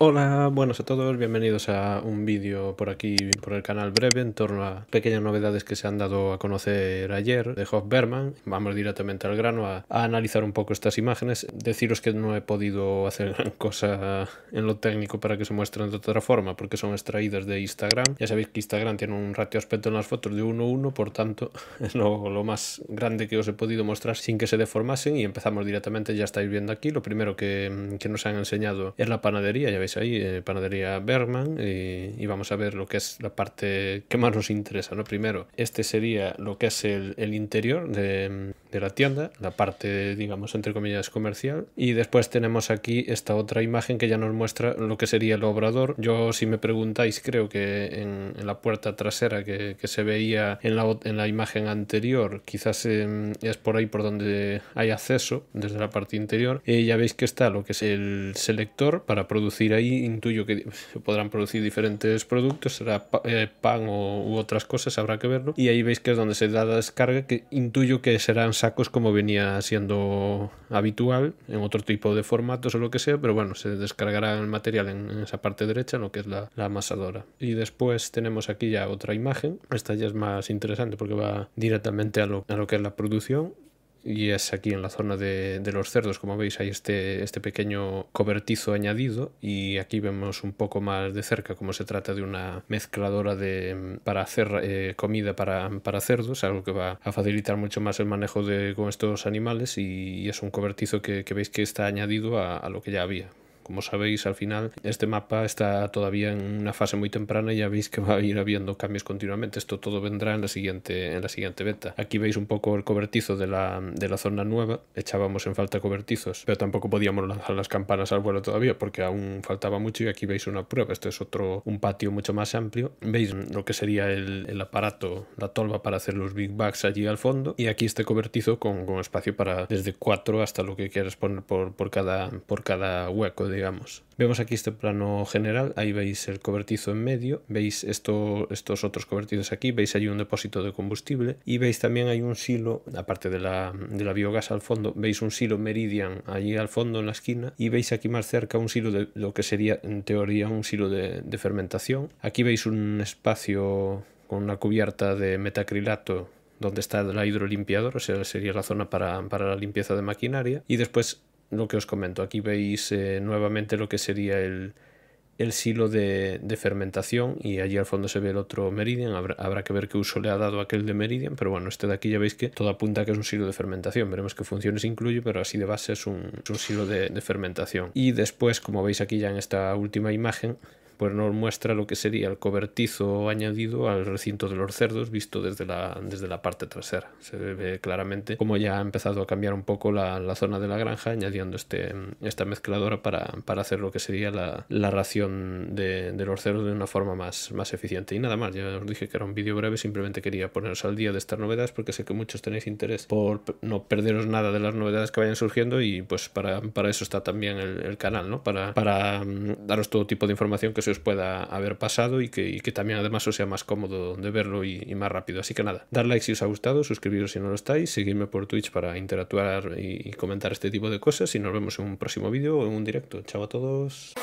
Hola, buenos a todos, bienvenidos a un vídeo por aquí, por el canal breve, en torno a pequeñas novedades que se han dado a conocer ayer de Hof Berman. Vamos directamente al grano a, analizar un poco estas imágenes. Deciros que no he podido hacer gran cosa en lo técnico para que se muestren de otra forma, porque son extraídas de Instagram. Ya sabéis que Instagram tiene un ratio aspecto en las fotos de 1-1, por tanto, es lo, más grande que os he podido mostrar sin que se deformasen. Y empezamos directamente, ya estáis viendo aquí, lo primero que, que nos han enseñado es la panadería, ya veis ahí, eh, panadería Bergman, y, vamos a ver lo que es la parte que más nos interesa. ¿no? Primero, este sería lo que es el, interior de, la tienda, la parte, digamos, entre comillas, comercial. Y después tenemos aquí esta otra imagen que ya nos muestra lo que sería el obrador. Yo, si me preguntáis, creo que en, la puerta trasera que, se veía en la, en la imagen anterior, quizás em, es por ahí por donde hay acceso desde la parte interior. y eh, ya veis que está lo que es el selector para producir ahí intuyo que se podrán producir diferentes productos, será eh, pan u otras cosas, habrá que verlo. Y ahí veis que es donde se da la descarga, que intuyo que serán sacos como venía siendo habitual, en otro tipo de formatos o lo que sea, pero bueno, se descargará el material en, esa parte derecha, en lo que es la, la, amasadora. Y después tenemos aquí ya otra imagen, esta ya es más interesante porque va directamente a lo, a lo que es la producción y es aquí en la zona de, los cerdos, como veis hay este, este pequeño cobertizo añadido y aquí vemos un poco más de cerca cómo se trata de una mezcladora de, para hacer eh, comida para, cerdos, algo que va a facilitar mucho más el manejo de, con estos animales y, es un cobertizo que, veis que está añadido a lo que ya había. Como sabéis, al final este mapa está todavía en una fase muy temprana y ya veis que va a ir habiendo cambios continuamente. Esto todo vendrá en la siguiente, en la siguiente beta. Aquí veis un poco el cobertizo de la, de la zona nueva. Echábamos en falta cobertizos, pero tampoco podíamos lanzar las campanas al vuelo todavía porque aún faltaba mucho y aquí veis una prueba. esto es otro, un patio mucho más amplio. Veis lo que sería el, el aparato, la tolva para hacer los big bags allí al fondo y aquí este cobertizo con, con espacio para desde cuatro hasta lo que quieras poner por, por, cada, por cada hueco digamos. Vemos aquí este plano general, ahí veis el cobertizo en medio, veis esto, estos otros cobertizos aquí, veis allí un depósito de combustible y veis también hay un silo, aparte de la, de la biogasa al fondo, veis un silo Meridian allí al fondo en la esquina y veis aquí más cerca un silo de lo que sería en teoría un silo de, fermentación. Aquí veis un espacio con una cubierta de metacrilato donde está la hidrolimpiador, o sea, sería la zona para, para la limpieza de maquinaria. Y después lo que os comento. Aquí veis eh, nuevamente lo que sería el, silo de, fermentación y allí al fondo se ve el otro Meridian. Habrá, que ver qué uso le ha dado aquel de Meridian, pero bueno, este de aquí ya veis que todo apunta a que es un silo de fermentación. Veremos qué funciones incluye, pero así de base es un, silo de, de fermentación. Y después, como veis aquí ya en esta última imagen, pues nos muestra lo que sería el cobertizo añadido al recinto de los cerdos visto desde la, desde la parte trasera. Se ve claramente cómo ya ha empezado a cambiar un poco la, la zona de la granja añadiendo este, esta mezcladora para, para hacer lo que sería la, la ración de, de, los cerdos de una forma más, más eficiente. Y nada más, ya os dije que era un vídeo breve, simplemente quería poneros al día de estas novedades porque sé que muchos tenéis interés por no perderos nada de las novedades que vayan surgiendo y pues para, para eso está también el, canal, ¿no? Para, para mm, daros todo tipo de información que os pueda haber pasado y que, también además os sea más cómodo de verlo y, más rápido. Así que nada, dar like si os ha gustado, suscribiros si no lo estáis, seguirme por Twitch para interactuar y, y comentar este tipo de cosas y nos vemos en un próximo vídeo o en un directo. Chao a todos.